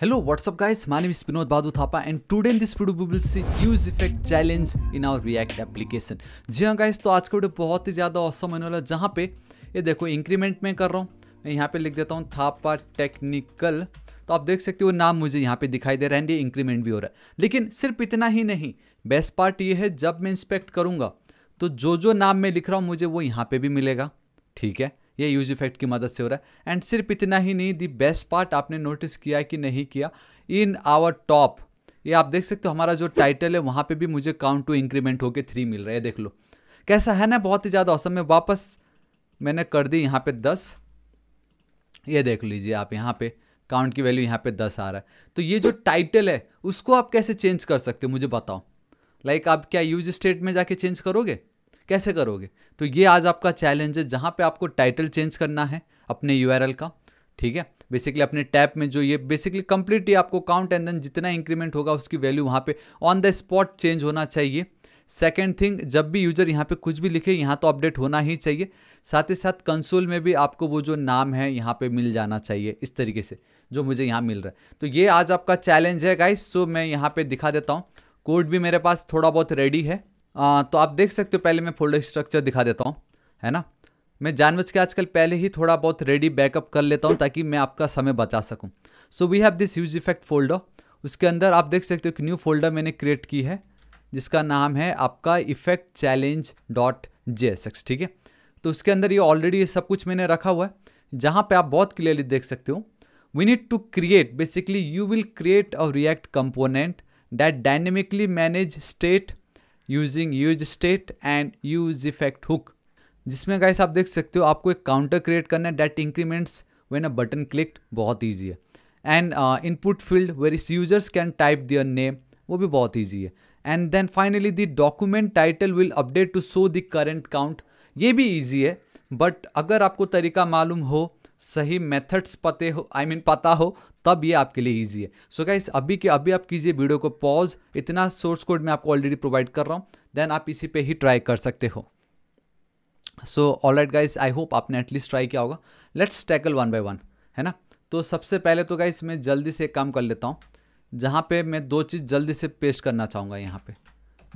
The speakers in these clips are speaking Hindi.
Hello, what's up guys? My name is Pinod Badu Thapa and today in this video we will see use effect challenge in our React application. जी हाँ guys, तो आज का वीडियो बहुत ही ज़्यादा औसम होने वाला जहाँ पे ये देखो इंक्रीमेंट में कर रहा हूँ मैं यहाँ पे लिख देता हूँ थापा टेक्निकल तो आप देख सकते हो नाम मुझे यहाँ पे दिखाई दे रहा है ये इंक्रीमेंट भी हो रहा है लेकिन सिर्फ इतना ही नहीं बेस्ट पार्ट ये है जब मैं इंस्पेक्ट करूँगा तो जो जो नाम मैं लिख रहा हूँ मुझे वो यहाँ पर भी मिलेगा ठीक है ये यूज इफेक्ट की मदद से हो रहा है एंड सिर्फ इतना ही नहीं दी बेस्ट पार्ट आपने नोटिस किया कि नहीं किया इन आवर टॉप ये आप देख सकते हो हमारा जो टाइटल है वहाँ पे भी मुझे काउंट टू इंक्रीमेंट होके थ्री मिल रहा है देख लो कैसा है ना बहुत ही ज़्यादा औसम में वापस मैंने कर दी यहाँ पे दस ये देख लीजिए आप यहाँ पे काउंट की वैल्यू यहाँ पे दस आ रहा है तो ये जो टाइटल है उसको आप कैसे चेंज कर सकते हो मुझे बताओ लाइक like आप क्या यूज स्टेट में जाके चेंज करोगे कैसे करोगे तो ये आज आपका चैलेंज है जहाँ पे आपको टाइटल चेंज करना है अपने यू का ठीक है बेसिकली अपने टैप में जो ये बेसिकली कंप्लीट आपको काउंट एंड देन जितना इंक्रीमेंट होगा उसकी वैल्यू वहाँ पे ऑन द स्पॉट चेंज होना चाहिए सेकेंड थिंग जब भी यूजर यहाँ पे कुछ भी लिखे यहाँ तो अपडेट होना ही चाहिए साथ ही साथ कंसोल में भी आपको वो जो नाम है यहाँ पे मिल जाना चाहिए इस तरीके से जो मुझे यहाँ मिल रहा है तो ये आज आपका चैलेंज है गाइस सो मैं यहाँ पे दिखा देता हूँ कोड भी मेरे पास थोड़ा बहुत रेडी है आ, तो आप देख सकते हो पहले मैं फोल्डर स्ट्रक्चर दिखा देता हूँ है ना मैं जानबूझ के आजकल पहले ही थोड़ा बहुत रेडी बैकअप कर लेता हूँ ताकि मैं आपका समय बचा सकूँ so we have this use effect folder उसके अंदर आप देख सकते हो कि न्यू फोल्डर मैंने क्रिएट की है जिसका नाम है आपका इफेक्ट चैलेंज डॉट जे ठीक है तो उसके अंदर ये ऑलरेडी ये सब कुछ मैंने रखा हुआ है जहाँ पे आप बहुत क्लियरली देख सकते हो we need to create basically you will create a React component that dynamically manage state using use state and use effect hook जिसमें गाइस आप देख सकते हो आपको एक काउंटर क्रिएट करना है that increments when a button clicked बहुत ईजी है and input field where is users can type their name वो भी बहुत ईजी है and then finally the document title will update to show the current count ये भी ईजी है बट अगर आपको तरीका मालूम हो सही मेथड्स पते हो आई I मीन mean, पता हो तब ये आपके लिए ईजी है सो so गाइस अभी के अभी आप कीजिए वीडियो को पॉज इतना सोर्स कोड मैं आपको ऑलरेडी प्रोवाइड कर रहा हूँ देन आप इसी पे ही ट्राई कर सकते हो so all right guys I hope आपने एटलीस्ट ट्राई किया होगा let's tackle one by one है ना तो सबसे पहले तो गाइस मैं जल्दी से एक काम कर लेता हूँ जहाँ पे मैं दो चीज़ जल्दी से पेस्ट करना चाहूँगा यहाँ पे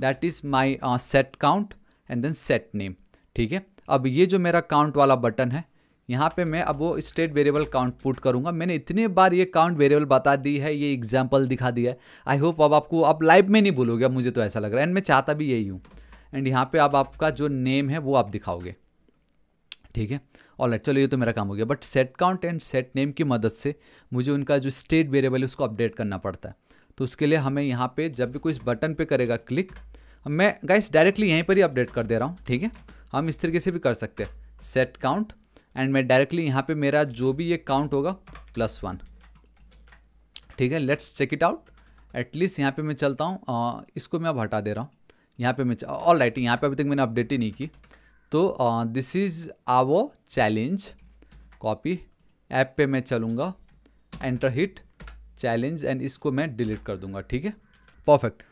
that is my set count and then set name ठीक है अब ये जो मेरा काउंट वाला बटन है यहाँ पे मैं अब वो स्टेट वेरिएबल काउंट पुट करूँगा मैंने इतने बार ये काउंट वेरिएबल बता दी है ये एग्जाम्पल दिखा दिया है आई होप अब आपको आप लाइव में नहीं बोलोगे अब मुझे तो ऐसा लग रहा है एंड मैं चाहता भी यही हूँ एंड यहाँ पे अब आपका जो नेम है वो आप दिखाओगे ठीक है और चलो ये तो मेरा काम हो गया but set count and set name की मदद से मुझे उनका जो स्टेट वेरिएबल है उसको अपडेट करना पड़ता है तो उसके लिए हमें यहाँ पे जब भी कोई इस बटन पे करेगा क्लिक मैं गाइस डायरेक्टली यहीं पर ही अपडेट कर दे रहा हूँ ठीक है हम इस तरीके से भी कर सकते हैं सेट काउंट एंड मैं डायरेक्टली यहाँ पे मेरा जो भी ये काउंट होगा प्लस वन ठीक है let's check it out at least यहाँ पे मैं चलता हूँ इसको मैं अब हटा दे रहा हूँ यहाँ पे मैं ऑल राइट यहाँ पे अभी तक मैंने अपडेट ही नहीं की तो this is our challenge copy app पे मैं चलूँगा एंटर हिट चैलेंज एंड इसको मैं डिलीट कर दूँगा ठीक है परफेक्ट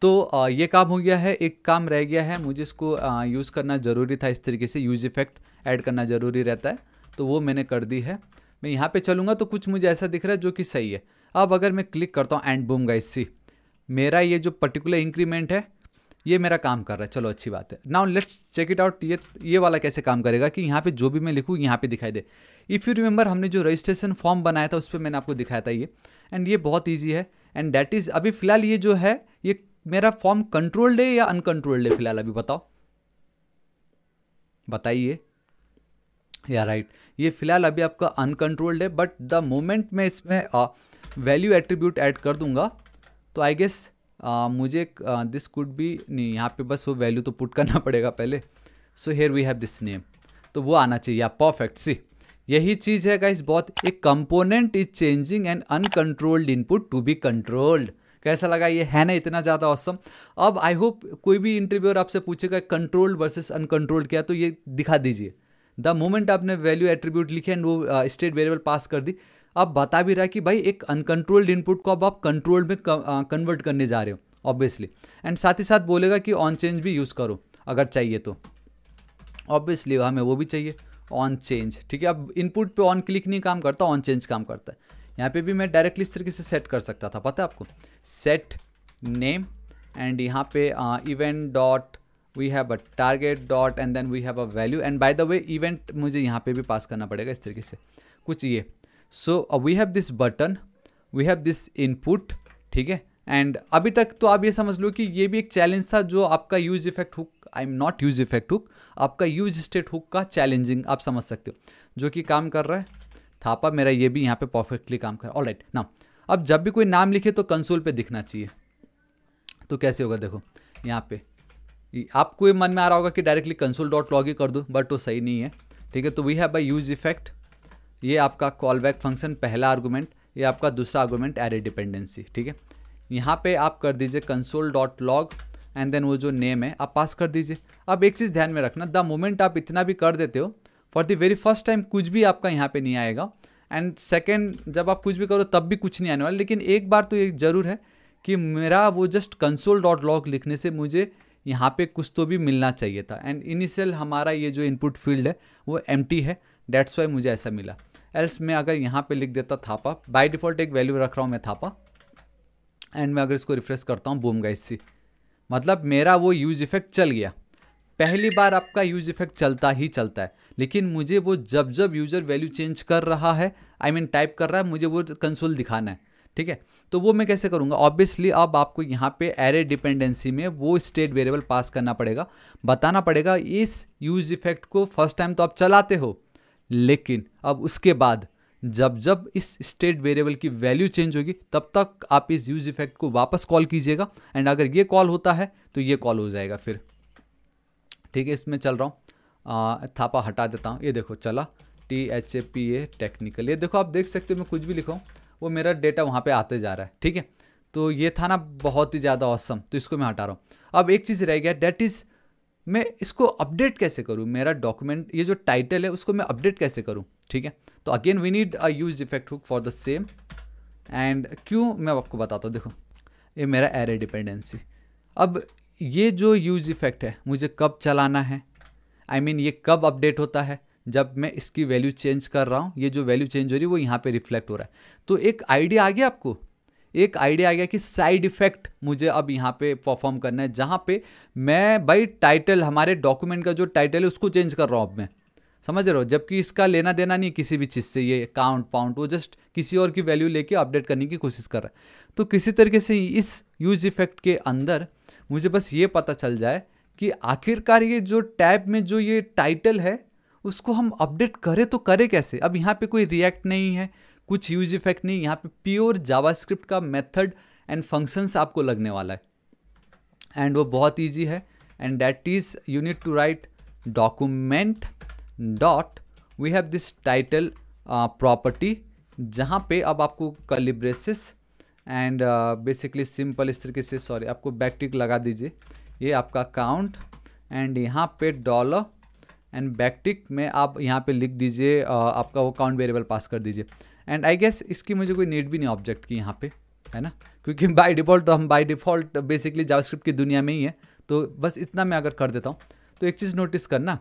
तो आ, ये काम हो गया है एक काम रह गया है मुझे इसको यूज़ करना ज़रूरी था इस तरीके से यूज इफेक्ट ऐड करना ज़रूरी रहता है तो वो मैंने कर दी है मैं यहाँ पे चलूँगा तो कुछ मुझे ऐसा दिख रहा है जो कि सही है अब अगर मैं क्लिक करता हूँ एंड बूम गाइस सी मेरा ये जो पर्टिकुलर इंक्रीमेंट है ये मेरा काम कर रहा है चलो अच्छी बात है now let's check it out ये ये वाला कैसे काम करेगा कि यहाँ पे जो भी मैं लिखूँ यहाँ पे दिखाई दे इफ़ यू रिमेंबर हमने जो रजिस्ट्रेशन फॉर्म बनाया था उस पर मैंने आपको दिखाया था ये एंड ये बहुत ईजी है एंड डैट इज़ अभी फ़िलहाल ये जो है ये मेरा फॉर्म कंट्रोल्ड है या अनकंट्रोल्ड है फिलहाल अभी बताओ बताइए या राइट ये फिलहाल अभी आपका अनकंट्रोल्ड है बट द मोमेंट मैं इसमें वैल्यू एट्रीब्यूट ऐड कर दूंगा तो आई गेस मुझे दिस कुड बी नहीं यहाँ पे बस वो वैल्यू तो पुट करना पड़ेगा पहले so here we have this name तो वो आना चाहिए परफेक्ट सी यही चीज़ है गाइस बहुत एक component is changing and uncontrolled input to be controlled कैसा लगा ये है ना इतना ज़्यादा औसम awesome? अब आई होप कोई भी इंटरव्यूअर आपसे पूछेगा कंट्रोल्ड वर्सेस अनकंट्रोल्ड क्या तो ये दिखा दीजिए द मोमेंट आपने वैल्यू एट्रीब्यूट लिखे एंड वो स्टेट वेरिएबल पास कर दी आप बता भी रहा है कि भाई एक अनकंट्रोल्ड इनपुट को अब आप कंट्रोल्ड में कन्वर्ट करने जा रहे हो ऑब्वियसली एंड साथ ही साथ बोलेगा कि ऑन चेंज भी यूज़ करो अगर चाहिए तो ऑब्वियसली हमें वो भी चाहिए ऑन चेंज ठीक है अब इनपुट पे ऑन क्लिक नहीं काम करता ऑन चेंज काम करता है यहाँ पे भी मैं डायरेक्टली इस तरीके से सेट कर सकता था पता है आपको सेट नेम एंड यहाँ पे event dot we have a target dot and then we have a value and by the way event मुझे यहाँ पे भी पास करना पड़ेगा इस तरीके से कुछ ये so we have this button we have this input ठीक है एंड अभी तक तो आप ये समझ लो कि ये भी एक चैलेंज था जो आपका use effect hook I am not use effect hook आपका यूज स्टेट हुक का चैलेंजिंग आप समझ सकते हो जो कि काम कर रहा है थापा मेरा ये भी यहाँ पे परफेक्टली काम कर रहा ऑल राइट ना अब जब भी कोई नाम लिखे तो कंसोल पे दिखना चाहिए तो कैसे होगा देखो यहाँ पे आपको ये मन में आ रहा होगा कि डायरेक्टली कंसोल डॉट लॉग ही कर दूँ बट वो सही नहीं है ठीक है तो we have by use effect ये आपका कॉल बैक फंक्शन पहला आर्गूमेंट ये आपका दूसरा आर्गूमेंट एरे डिपेंडेंसी ठीक है यहाँ पे आप कर दीजिए console dot log and then वो जो नेम है आप पास कर दीजिए अब एक चीज़ ध्यान में रखना द मोमेंट आप इतना भी कर देते हो for the very first time कुछ भी आपका यहाँ पे नहीं आएगा एंड सेकेंड जब आप कुछ भी करो तब भी कुछ नहीं आने वाला लेकिन एक बार तो ये ज़रूर है कि मेरा वो जस्ट कंसोल डॉट लॉग लिखने से मुझे यहाँ पे कुछ तो भी मिलना चाहिए था एंड इनिशियल हमारा ये जो इनपुट फील्ड है वो एम है डेट्स वाई मुझे ऐसा मिला एल्स मैं अगर यहाँ पे लिख देता थापा बाय डिफ़ॉल्ट एक वैल्यू रख रहा हूँ मैं थापा एंड मैं अगर इसको रिफ्रेश करता हूँ बूम गाइस सी मतलब मेरा वो यूज इफेक्ट चल गया पहली बार आपका यूज इफेक्ट चलता ही चलता है लेकिन मुझे वो जब जब यूज़र वैल्यू चेंज कर रहा है आई मीन टाइप कर रहा है मुझे वो कंसोल दिखाना है ठीक है तो वो मैं कैसे करूँगा ऑब्वियसली अब आपको यहाँ पे एरे डिपेंडेंसी में वो स्टेट वेरिएबल पास करना पड़ेगा बताना पड़ेगा इस यूज इफेक्ट को फर्स्ट टाइम तो आप चलाते हो लेकिन अब उसके बाद जब जब इस स्टेट वेरिएबल की वैल्यू चेंज होगी तब तक आप इस यूज इफेक्ट को वापस कॉल कीजिएगा एंड अगर ये कॉल होता है तो ये कॉल हो जाएगा फिर ठीक है इसमें चल रहा हूँ थापा हटा देता हूँ ये देखो चला T H A P A technical ये देखो आप देख सकते हो मैं कुछ भी लिखाऊँ वो मेरा डेटा वहाँ पर आते जा रहा है ठीक है तो ये था ना बहुत ही ज़्यादा औसम तो इसको मैं हटा रहा हूँ अब एक चीज़ रह गया डेट इज़ मैं इसको अपडेट कैसे करूँ मेरा डॉक्यूमेंट ये जो टाइटल है उसको मैं अपडेट कैसे करूँ ठीक है तो again we need a use effect hook for the same and क्यों मैं आपको बताता हूँ देखो ये मेरा एरे डिपेंडेंसी अब ये जो यूज इफेक्ट है मुझे कब चलाना है आई I मीन mean, ये कब अपडेट होता है जब मैं इसकी वैल्यू चेंज कर रहा हूँ ये जो वैल्यू चेंज हो रही है वो यहाँ पे रिफ्लेक्ट हो रहा है तो एक आइडिया आ गया आपको एक आइडिया आ गया कि साइड इफेक्ट मुझे अब यहाँ पे परफॉर्म करना है जहाँ पे मैं भाई टाइटल हमारे डॉक्यूमेंट का जो टाइटल है उसको चेंज कर रहा हूँ अब मैं समझ रहे हो जबकि इसका लेना देना नहीं किसी भी चीज़ से ये काउंट पाउंट वो जस्ट किसी और की वैल्यू लेके अपडेट करने की कोशिश कर रहा है तो किसी तरीके से इस यूज इफेक्ट के अंदर मुझे बस ये पता चल जाए कि आखिरकार ये जो टैब में जो ये टाइटल है उसको हम अपडेट करें तो करें कैसे अब यहाँ पे कोई रिएक्ट नहीं है कुछ यूज इफेक्ट नहीं यहाँ पे प्योर जावास्क्रिप्ट का मेथड एंड फंक्शंस आपको लगने वाला है एंड वो बहुत ईजी है and that is you need to write document dot we have this title property जहाँ पे अब आपको कलिब्रेसिस एंड बेसिकली सिंपल इस तरीके से सॉरी आपको बैक्टिक लगा दीजिए ये आपका काउंट एंड यहाँ पे डॉलर एंड बैक्टिक में आप यहाँ पे लिख दीजिए आपका वो काउंट वेरिएबल पास कर दीजिए एंड आई गेस इसकी मुझे कोई नीड भी नहीं ऑब्जेक्ट की यहाँ पे है ना क्योंकि बाय डिफ़ॉल्ट तो हम बाय डिफ़ॉल्ट बेसिकली जावास्क्रिप्ट की दुनिया में ही है तो बस इतना मैं अगर कर देता हूँ तो एक चीज़ नोटिस करना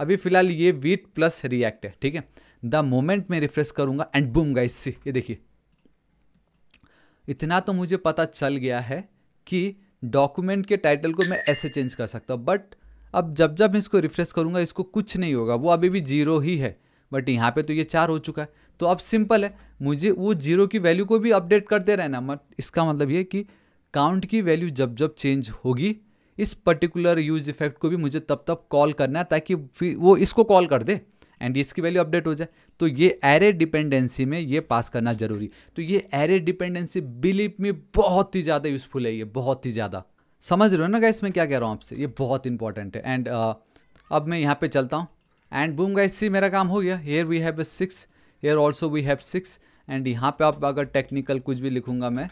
अभी फ़िलहाल ये वीट प्लस रिएक्ट है ठीक है द मोमेंट मैं रिफ्रेश करूँगा एंड बूम इससे ये देखिए इतना तो मुझे पता चल गया है कि डॉक्यूमेंट के टाइटल को मैं ऐसे चेंज कर सकता हूँ बट अब जब जब मैं इसको रिफ्रेश करूँगा इसको कुछ नहीं होगा वो अभी भी जीरो ही है बट यहाँ पे तो ये चार हो चुका है तो अब सिंपल है मुझे वो जीरो की वैल्यू को भी अपडेट करते रहना मत इसका मतलब ये कि काउंट की वैल्यू जब जब चेंज होगी इस पर्टिकुलर यूज इफेक्ट को भी मुझे तब तब कॉल करना है ताकि वो इसको कॉल कर दे एंड इसकी वैल्यू अपडेट हो जाए तो ये एरे डिपेंडेंसी में ये पास करना जरूरी तो ये एरे डिपेंडेंसी बिलीव में बहुत ही ज़्यादा यूजफुल है ये बहुत ही ज़्यादा समझ रहे हो ना गाइस मैं क्या कह रहा हूँ आपसे ये बहुत इंपॉर्टेंट है एंड uh, अब मैं यहाँ पे चलता हूँ एंड बूम गाइस सी मेरा काम हो गया here we have six here also we have six and यहाँ पे आप अगर टेक्निकल कुछ भी लिखूँगा मैं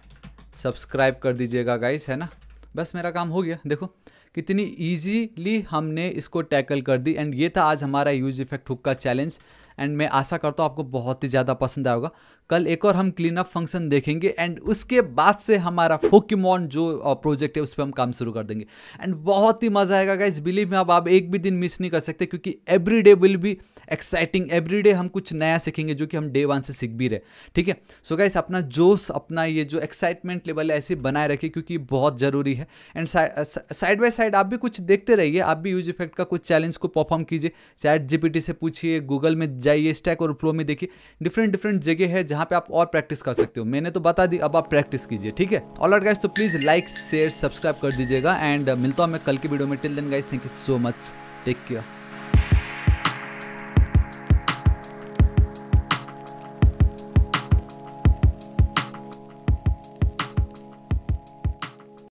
सब्सक्राइब कर दीजिएगा गाइस है ना बस मेरा काम हो गया देखो कितनी ईजीली हमने इसको टैकल कर दी एंड ये था आज हमारा यूज इफेक्ट हुक का चैलेंज एंड मैं आशा करता हूँ आपको बहुत ही ज़्यादा पसंद आएगा कल एक और हम क्लीन अप फंक्शन देखेंगे एंड उसके बाद से हमारा फोकीमॉन जो प्रोजेक्ट है उस पर हम काम शुरू कर देंगे एंड बहुत ही मज़ा आएगा गाइज बिलीव में अब आप एक भी दिन मिस नहीं कर सकते क्योंकि every day will be exciting everyday हम कुछ नया सीखेंगे जो कि हम डे वन से सीख भी रहे ठीक है सो गाइस अपना जोश अपना ये जो एक्साइटमेंट लेवल है ऐसे बनाए रखिए क्योंकि बहुत ज़रूरी है एंड साइड बाई साइड आप भी कुछ देखते रहिए आप भी यूज इफेक्ट का कुछ चैलेंज को परफॉर्म कीजिए चैट जी से पूछिए गूगल में जाइए स्टैक और फ्लो में देखिए डिफरेंट डिफरेंट जगह है जहाँ पर आप और प्रैक्टिस कर सकते हो मैंने तो बता दी अब आप प्रैक्टिस कीजिए ठीक है ऑल गाइज तो प्लीज़ लाइक शेयर सब्सक्राइब कर दीजिएगा एंड uh, मिलता हूँ मैं कल की वीडियो में till then guys thank you so much take care